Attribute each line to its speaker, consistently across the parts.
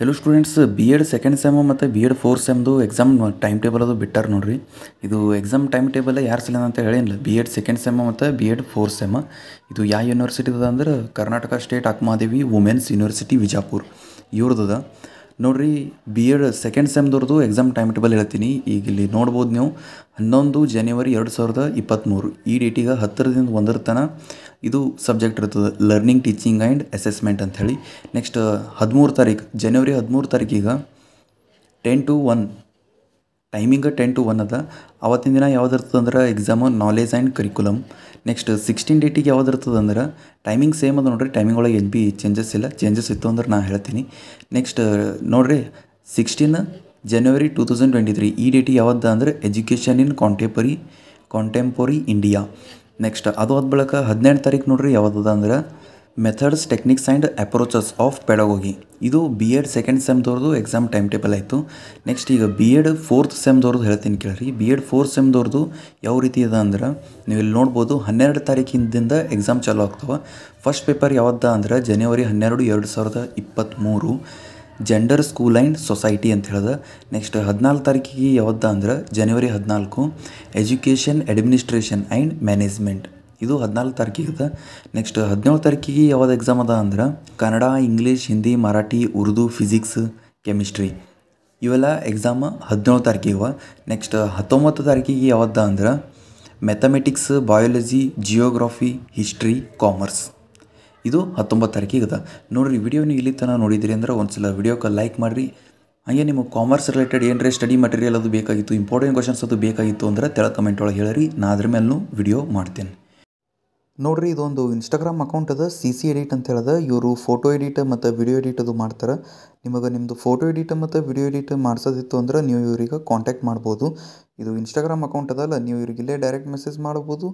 Speaker 1: hello students B Ed second sem ಮತ್ತು B Ed four ಸೆಮ್ದು exam time table ಅದು ಬಿಟ್ಟಾರೆ ನೋಡಿರಿ ಇದು ಎಕ್ಸಾಮ್ ಟೈಮ್ ಟೇಬಲ್ ಯಾರು ಸಲ ಅಂತ ಹೇಳಿಲ್ಲ ಬಿ ಎಡ್ ಸೆಕೆಂಡ್ ಸೆಮ್ ಮತ್ತು ಬಿ ಎಡ್ ಫೋರ್ ಸೆಮ್ ಇದು ಯಾವ ಯೂನಿವರ್ಸಿಟಿದ ಅಂದ್ರೆ Karnataka state Akkamahadevi women's university Vijapur ಇವ್ರದ್ದು ನೋಡ್ರಿ ಬಿ ಎಡ್ ಸೆಕೆಂಡ್ ಸೆಮ್ದವ್ರದ್ದು ಎಕ್ಸಾಮ್ ಟೈಮ್ ಟೇಬಲ್ ಹೇಳ್ತೀನಿ ಈಗ ಇಲ್ಲಿ ನೋಡ್ಬೋದು ನೀವು ಹನ್ನೊಂದು ಜನವರಿ ಎರಡು ಸಾವಿರದ ಇಪ್ಪತ್ತ್ಮೂರು ಈ ಡೇಟಿಗೆ ಹತ್ತರದಿಂದ ಒಂದರ ತನಕ ಇದು ಸಬ್ಜೆಕ್ಟ್ ಇರ್ತದೆ ಲರ್ನಿಂಗ್ ಟೀಚಿಂಗ್ ಆ್ಯಂಡ್ ಅಸೆಸ್ಮೆಂಟ್ ಅಂಥೇಳಿ ನೆಕ್ಸ್ಟ್ ಹದಿಮೂರು ತಾರೀಕು ಜನವರಿ ಹದಿಮೂರು ತಾರೀಕಿಗೆ ten to one timing ten to one ಅದ ಅವತ್ತಿನ ದಿನ ಅಂದ್ರೆ exam knowledge and curriculum next sixteen ಡೇಟಿಗೆ ಅಂದ್ರೆ ಟೈಮಿಂಗ್ ಸೇಮ್ ಅದ ನೋಡಿರಿ ಟೈಮಿಂಗ್ ಒಳಗೆ ಎಲ್ಲಿ ಬಿ ಚೇಂಜಸ್ ಇಲ್ಲ ಚೇಂಜಸ್ ಇತ್ತು ಅಂದ್ರೆ ನಾನು ಹೇಳ್ತೀನಿ ನೆಕ್ಸ್ಟ್ ನೋಡಿರಿ sixteen January two thousand twenty three ಈ ಡೇಟ್ ಯಾವ್ದು ಅಂದರೆ education in contemporary contemporary India next ಅದು ಆದ ಬಳಿಕ ಹದಿನೆಂಟು ತಾರೀಕು ನೋಡ್ರಿ ಯಾವ್ದದ ಅಂದ್ರೆ methods techniques and approaches of pedagogy ಇದು ಬಿ ಎಡ್ ಸೆಕೆಂಡ್ ಸೆಮ್ದವ್ರದ್ದು ಎಕ್ಸಾಮ್ ಟೈಮ್ ಟೇಬಲ್ ಆಯಿತು ನೆಕ್ಸ್ಟ್ ಈಗ ಬಿ ಎಡ್ ಫೋರ್ತ್ ಸೆಮ್ದವ್ರದ್ದು ಹೇಳ್ತೀನಿ ಕೇಳಿರಿ ಬಿ ಎಡ್ ಫೋರ್ತ್ ಸೆಮ್ದವ್ರದ್ದು ಯಾವ ರೀತಿ ಇದೆ ಅಂದ್ರೆ ನೀವು ಇಲ್ಲಿ ನೋಡ್ಬೋದು ಹನ್ನೆರಡು ತಾರೀಕಿಂದ ಎಕ್ಸಾಮ್ ಚಾಲೂ ಆಗ್ತವೆ ಫಸ್ಟ್ ಪೇಪರ್ ಯಾವ್ದ ಅಂದರೆ ಜನವರಿ ಹನ್ನೆರಡು ಎರಡು ಸಾವಿರದ ಇಪ್ಪತ್ತ್ಮೂರು ಜೆಂಡರ್ ಸ್ಕೂಲ್ ಆ್ಯಂಡ್ ಸೊಸೈಟಿ ಅಂತ ಹೇಳಿದೆ ನೆಕ್ಸ್ಟ್ ಹದಿನಾಲ್ಕು ತಾರೀಕಿಗೆ ಯಾವ್ದಾ ಅಂದ್ರೆ ಜನವರಿ ಹದಿನಾಲ್ಕು ಎಜುಕೇಷನ್ ಅಡ್ಮಿನಿಸ್ಟ್ರೇಷನ್ ಆ್ಯಂಡ್ ಮ್ಯಾನೇಜ್ಮೆಂಟ್ ಇದು ಹದಿನಾಲ್ಕು ತಾರೀಕಿಗೆ ನೆಕ್ಸ್ಟ್ ಹದಿನೇಳು ತಾರೀಕಿಗೆ ಯಾವ್ದು ಎಕ್ಸಾಮ್ ಅದ ಅಂದ್ರೆ Kannada English Hindi Marathi Urdu physics chemistry ಇವೆಲ್ಲ ಎಕ್ಸಾಮ್ ಹದಿನೇಳು ತಾರೀಕಿಗೆ ಅವ ನೆಕ್ಸ್ಟ್ ಹತ್ತೊಂಬತ್ತು ತಾರೀಕಿಗೆ ಯಾವ್ದು ಅಂದ್ರೆ mathematics biology geography history commerce ಇದು ಹತ್ತೊಂಬತ್ತು ತಾರೀಕಿಗೆ ಅದ ನೋಡಿರಿ ವಿಡಿಯೋ ನೀವು ಇಲ್ಲಿ ತನಕ ನೋಡಿದಿರಿ ಅಂದ್ರೆ ಒಂದ್ಸಲ ವಿಡಿಯೋಕ್ಕೆ ಲೈಕ್ ಮಾಡಿರಿ ಹಾಗೆ ನಿಮಗೆ ಕಾಮರ್ಸ್ ರಿಲೇಟೆಡ್ ಏನರೇ ಸ್ಟಡಿ ಮಟೀರಿಯಲ್ ಅದು ಬೇಕಾಗಿತ್ತು ಇಂಪಾರ್ಟೆಂಟ್ ಕ್ವಶನ್ಸ್ ಅದು ಬೇಕಾಗಿತ್ತು ಅಂದ್ರೆ ತೆಳ ಕಮೆಂಟ್ ಒಳಗೆ ಹೇಳಿರಿ ನಾ ಅದ್ರ ಮೇಲೂ ವಿಡಿಯೋ ಮಾಡ್ತೇನೆ ನೋಡ್ರಿ ಇದೊಂದು ಇನ್ಸ್ಟಾಗ್ರಾಮ್ ಅಕೌಂಟ್ ಅದ ಸಿ ಸಿ ಎಡಿಟ್ ಅಂತ ಹೇಳದ ಇವರು ಫೋಟೋ ಎಡಿಟ್ ಮತ್ತು ವಿಡಿಯೋ ಎಡಿಟ್ ಅದು ಮಾಡ್ತಾರೆ ನಿಮಗೆ ನಿಮ್ಮದು ಫೋಟೋ ಎಡಿಟ್ ಮತ್ತು ವಿಡಿಯೋ ಎಡಿಟ್ ಮಾಡಿಸೋದಿತ್ತು ಅಂದ್ರೆ ನೀವು ಇವ್ರಿಗೆ ಕಾಂಟ್ಯಾಕ್ಟ್ ಮಾಡ್ಬೋದು ಇದು ಇನ್ಸ್ಟಾಗ್ರಾಮ್ ಅಕೌಂಟ್ ಅದಲ್ಲ ನೀವು ಇವ್ರಿಗೆ ಇಲ್ಲೇ ಡೈರೆಕ್ಟ್ ಮೆಸೇಜ್ ಮಾಡ್ಬೋದು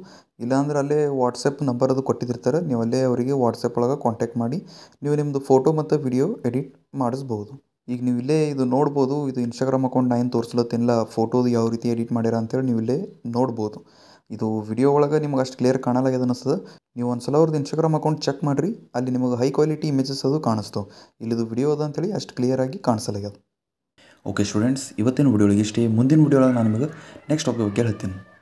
Speaker 1: ಇಲ್ಲಾಂದ್ರೆ ಅಲ್ಲೇ ವಾಟ್ಸಪ್ ನಂಬರ್ ಅದು ಕೊಟ್ಟಿದ್ದಿರ್ತಾರೆ ನೀವು ಅಲ್ಲೇ ಅವರಿಗೆ ವಾಟ್ಸಪ್ ಒಳಗೆ ಕಾಂಟ್ಯಾಕ್ಟ್ ಮಾಡಿ ನೀವು ನಿಮ್ಮದು ಫೋಟೋ ಮತ್ತು ವಿಡಿಯೋ ಎಡಿಟ್ ಮಾಡಿಸ್ಬೋದು ಈಗ ನೀವು ಇಲ್ಲೇ ಇದು ನೋಡ್ಬೋದು ಇದು ಇನ್ಸ್ಟಾಗ್ರಾಮ್ ಅಕೌಂಟ್ ಏನು ತೋರಿಸ್ಲತ್ತಿಲ್ಲ ಫೋಟೋದು ಯಾವ ರೀತಿ ಎಡಿಟ್ ಮಾಡ್ಯಾರ ಅಂತೇಳಿ ನೀವು ಇಲ್ಲೇ ನೋಡ್ಬೋದು ಇದು ವಿಡಿಯೋ ಒಳಗೆ ನಿಮ್ಗೆ ಅಷ್ಟು ಕ್ಲಿಯರ್ ಕಾಣಲಾಗಿದೆ ಅನಿಸ್ತದೆ ನೀವು ಒಂದು ಸಲ ಅವ್ರದ್ದು ಇನ್ಸ್ಟಾಗ್ರಾಮ್ ಅಕೌಂಟ್ ಚೆಕ್ ಮಾಡಿರಿ ಅಲ್ಲಿ ನಿಮಗೆ ಹೈ ಕ್ವಾಲಿಟಿ ಇಮೇಜಸ್ ಅದು ಕಾಣಿಸ್ತು ಇಲ್ಲಿದು ವಿಡಿಯೋ ಅದ ಅಂತೇಳಿ ಅಷ್ಟು ಕ್ಲಿಯರಾಗಿ ಕಾಣಿಸಲಾಗ್ಯದ ಓಕೆ ಸ್ಟೂಡೆಂಟ್ಸ್ ಇವತ್ತಿನ ವಿಡಿಯೋಳಿಗೆ ಇಷ್ಟೇ ಮುಂದಿನ ವಿಡಿಯೋ ನಾನು ನಿಮಗೆ ನೆಕ್ಸ್ಟ್ ಟಾಪಿಕ್ ಬಗ್ಗೆ ಹೇಳ್ತೀನಿ